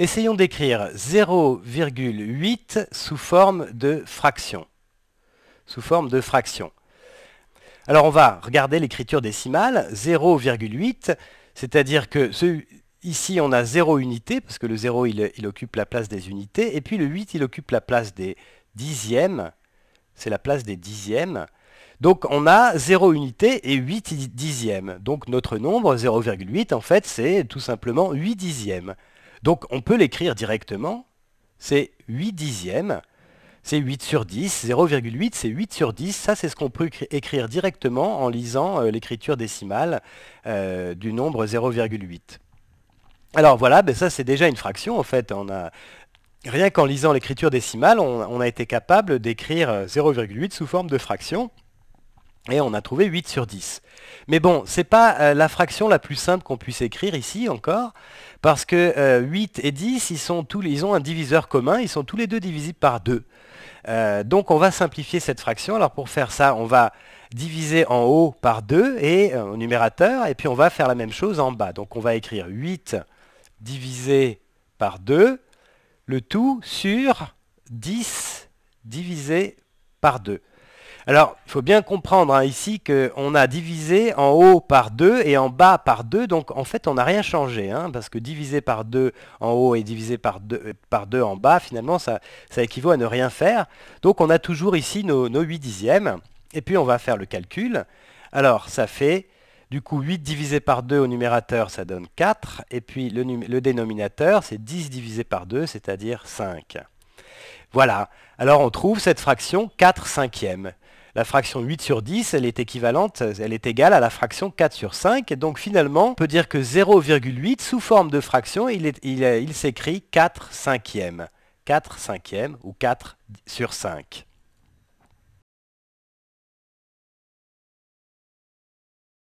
Essayons d'écrire 0,8 sous forme de fraction. Sous forme de fraction. Alors on va regarder l'écriture décimale, 0,8, c'est-à-dire que ici on a 0 unité, parce que le 0 il, occupe la place des unités, et puis le 8 il occupe la place des dixièmes, c'est la place des dixièmes. Donc on a 0 unité et 8 dixièmes. Donc notre nombre 0,8 en fait c'est tout simplement 8 dixièmes. Donc on peut l'écrire directement, c'est 8 dixièmes, c'est 8 sur 10, 0,8 c'est 8 sur 10, ça c'est ce qu'on peut écrire directement en lisant euh, l'écriture décimale euh, du nombre 0,8. Alors voilà, ben, ça c'est déjà une fraction en fait, rien qu'en lisant l'écriture décimale, on, a été capable d'écrire 0,8 euh, sous forme de fraction. Et on a trouvé 8 sur 10. Mais bon, c'est pas euh, la fraction la plus simple qu'on puisse écrire ici encore, parce que 8 euh, et 10, ils, sont tous, ont un diviseur commun, ils sont tous les deux divisibles par 2. Euh, donc on va simplifier cette fraction. Alors pour faire ça, on va diviser en haut par 2 et au numérateur, et puis on va faire la même chose en bas. Donc on va écrire 8 divisé par 2, le tout sur 10 divisé par 2. Alors, il faut bien comprendre hein, ici qu'on a divisé en haut par 2 et en bas par 2, donc en fait on n'a rien changé, hein, parce que diviser par 2 en haut et diviser par 2, par en bas, finalement ça, équivaut à ne rien faire. Donc on a toujours ici nos, 8 dixièmes, et puis on va faire le calcul. Alors ça fait du coup, 8 divisé par 2 au numérateur, ça donne 4. Et puis le, le dénominateur, c'est 10 divisé par 2, c'est-à-dire 5. Voilà. Alors on trouve cette fraction 4 cinquièmes. La fraction 8 sur 10, elle est équivalente, elle est égale à la fraction 4 sur 5. Et donc finalement, on peut dire que 0,8 sous forme de fraction, il, il s'écrit 4 cinquièmes. 4 cinquièmes ou 4 sur 5.